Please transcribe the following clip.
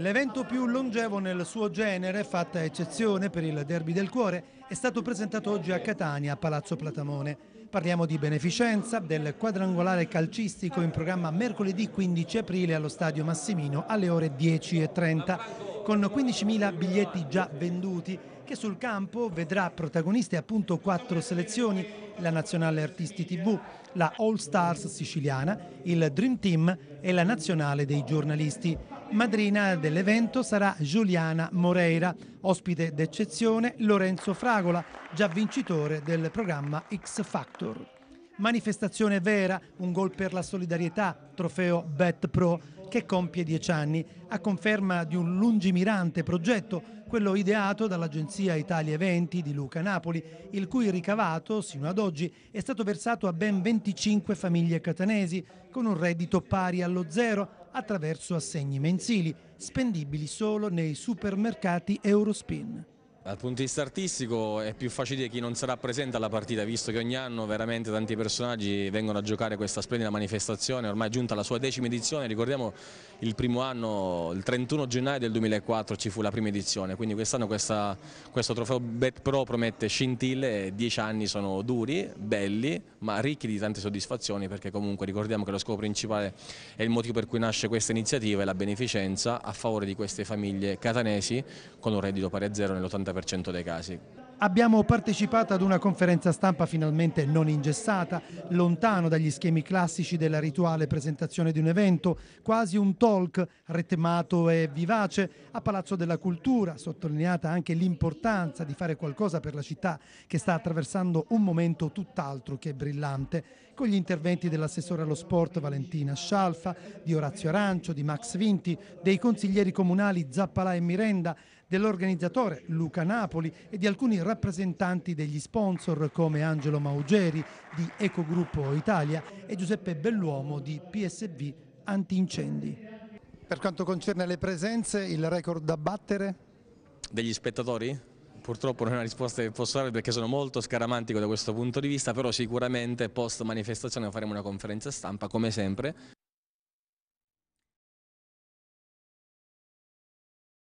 L'evento più longevo nel suo genere, fatta eccezione per il Derby del Cuore, è stato presentato oggi a Catania, a Palazzo Platamone. Parliamo di beneficenza, del quadrangolare calcistico in programma mercoledì 15 aprile allo Stadio Massimino alle ore 10.30, con 15.000 biglietti già venduti che sul campo vedrà protagoniste appunto quattro selezioni, la Nazionale Artisti TV, la All Stars siciliana, il Dream Team e la Nazionale dei giornalisti. Madrina dell'evento sarà Giuliana Moreira, ospite d'eccezione Lorenzo Fragola, già vincitore del programma X Factor. Manifestazione vera, un gol per la solidarietà, trofeo Bet Pro che compie dieci anni, a conferma di un lungimirante progetto, quello ideato dall'agenzia Italia Eventi di Luca Napoli, il cui ricavato, sino ad oggi, è stato versato a ben 25 famiglie catanesi, con un reddito pari allo zero attraverso assegni mensili, spendibili solo nei supermercati Eurospin. Dal punto di vista artistico è più facile chi non sarà presente alla partita, visto che ogni anno veramente tanti personaggi vengono a giocare questa splendida manifestazione, ormai è giunta la sua decima edizione, ricordiamo il primo anno, il 31 gennaio del 2004 ci fu la prima edizione, quindi quest'anno questo trofeo Bet Pro promette scintille, dieci anni sono duri, belli, ma ricchi di tante soddisfazioni perché comunque ricordiamo che lo scopo principale e il motivo per cui nasce questa iniziativa è la beneficenza a favore di queste famiglie catanesi con un reddito pari a zero nell'80% dei casi. Abbiamo partecipato ad una conferenza stampa finalmente non ingessata, lontano dagli schemi classici della rituale presentazione di un evento, quasi un talk ritmato e vivace a Palazzo della Cultura, sottolineata anche l'importanza di fare qualcosa per la città che sta attraversando un momento tutt'altro che brillante, con gli interventi dell'assessore allo sport Valentina Scialfa, di Orazio Arancio, di Max Vinti, dei consiglieri comunali Zappalà e Mirenda, dell'organizzatore Luca Napoli e di alcuni rappresentanti degli sponsor come Angelo Maugeri di Ecogruppo Italia e Giuseppe Belluomo di PSV Antincendi. Per quanto concerne le presenze, il record da battere? Degli spettatori? Purtroppo non è una risposta che posso dare perché sono molto scaramantico da questo punto di vista, però sicuramente post manifestazione faremo una conferenza stampa come sempre